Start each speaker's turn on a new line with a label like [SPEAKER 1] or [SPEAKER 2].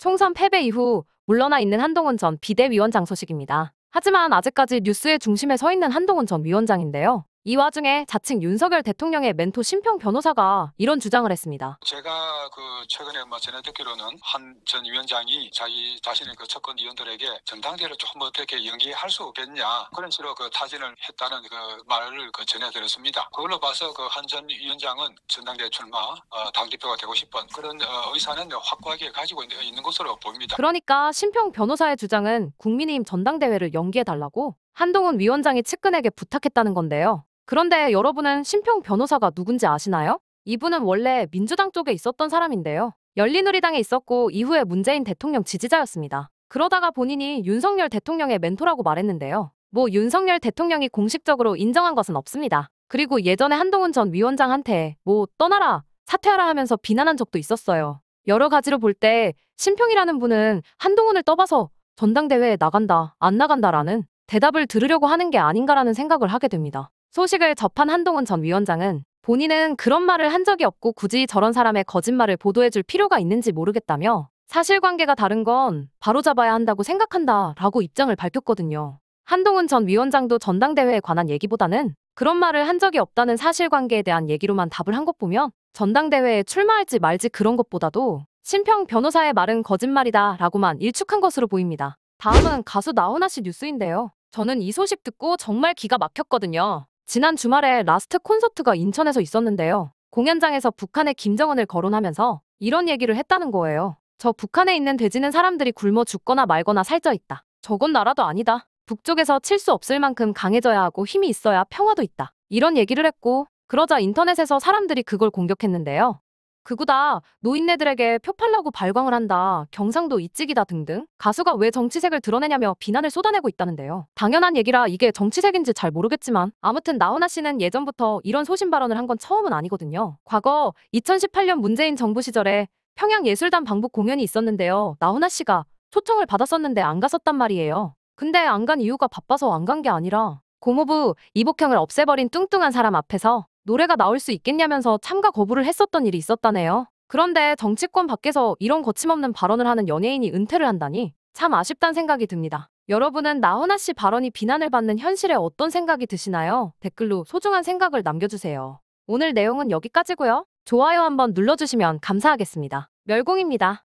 [SPEAKER 1] 총선 패배 이후 물러나 있는 한동훈 전 비대위원장 소식입니다. 하지만 아직까지 뉴스의 중심에 서 있는 한동훈 전 위원장인데요. 이 와중에 자칭 윤석열 대통령의 멘토 심평 변호사가 이런 주장을 했습니다.
[SPEAKER 2] 제가 그 최근에 뭐 전해 듣기로는 한 전 위원장이 자기 자신의 그 첫권 위원들에게 전당대를 조금 어떻게 연기할 수 없겠냐 그런 식으로 그 타진을 했다는 그 말을 그 전해 들었습니다. 그걸로 봐서 그 한 전 위원장은 전당대 출마 어, 당 대표가 되고 싶은 그런 어, 의사는 확고하게 가지고 있는 것으로 보입니다. 그러니까
[SPEAKER 1] 심평 변호사의 주장은 국민의힘 전당대회를 연기해 달라고 한동훈 위원장이 측근에게 부탁했다는 건데요. 그런데 여러분은 심평 변호사가 누군지 아시나요? 이분은 원래 민주당 쪽에 있었던 사람인데요. 열린우리당에 있었고 이후에 문재인 대통령 지지자였습니다. 그러다가 본인이 윤석열 대통령의 멘토라고 말했는데요. 뭐 윤석열 대통령이 공식적으로 인정한 것은 없습니다. 그리고 예전에 한동훈 전 위원장한테 뭐 떠나라, 사퇴하라 하면서 비난한 적도 있었어요. 여러 가지로 볼 때 심평이라는 분은 한동훈을 떠봐서 전당대회에 나간다, 안 나간다라는 대답을 들으려고 하는 게 아닌가라는 생각을 하게 됩니다. 소식을 접한 한동훈 전 위원장은 본인은 그런 말을 한 적이 없고 굳이 저런 사람의 거짓말을 보도해줄 필요가 있는지 모르겠다며 사실관계가 다른 건 바로잡아야 한다고 생각한다 라고 입장을 밝혔거든요. 한동훈 전 위원장도 전당대회에 관한 얘기보다는 그런 말을 한 적이 없다는 사실관계에 대한 얘기로만 답을 한 것 보면 전당대회에 출마할지 말지 그런 것보다도 심평 변호사의 말은 거짓말이다 라고만 일축한 것으로 보입니다. 다음은 가수 나훈아 씨 뉴스인데요. 저는 이 소식 듣고 정말 기가 막혔거든요. 지난 주말에 라스트 콘서트가 인천에서 있었는데요. 공연장에서 북한의 김정은을 거론하면서 이런 얘기를 했다는 거예요. 저 북한에 있는 돼지는 사람들이 굶어 죽거나 말거나 살쪄 있다. 저건 나라도 아니다. 북쪽에서 칠 수 없을 만큼 강해져야 하고 힘이 있어야 평화도 있다. 이런 얘기를 했고 그러자 인터넷에서 사람들이 그걸 공격했는데요. 그구다 노인네들에게 표 팔라고 발광을 한다 경상도 이찍이다 등등 가수가 왜 정치색을 드러내냐며 비난을 쏟아내고 있다는데요 당연한 얘기라 이게 정치색인지 잘 모르겠지만 아무튼 나훈아 씨는 예전부터 이런 소신 발언을 한 건 처음은 아니거든요 과거 2018년 문재인 정부 시절에 평양예술단 방북 공연이 있었는데요 나훈아 씨가 초청을 받았었는데 안 갔었단 말이에요 근데 안 간 이유가 바빠서 안 간 게 아니라 고모부 이복형을 없애버린 뚱뚱한 사람 앞에서 노래가 나올 수 있겠냐면서 참가 거부를 했었던 일이 있었다네요. 그런데 정치권 밖에서 이런 거침없는 발언을 하는 연예인이 은퇴를 한다니 참 아쉽단 생각이 듭니다. 여러분은 나훈아 씨 발언이 비난을 받는 현실에 어떤 생각이 드시나요? 댓글로 소중한 생각을 남겨주세요. 오늘 내용은 여기까지고요. 좋아요 한번 눌러주시면 감사하겠습니다. 멸공입니다.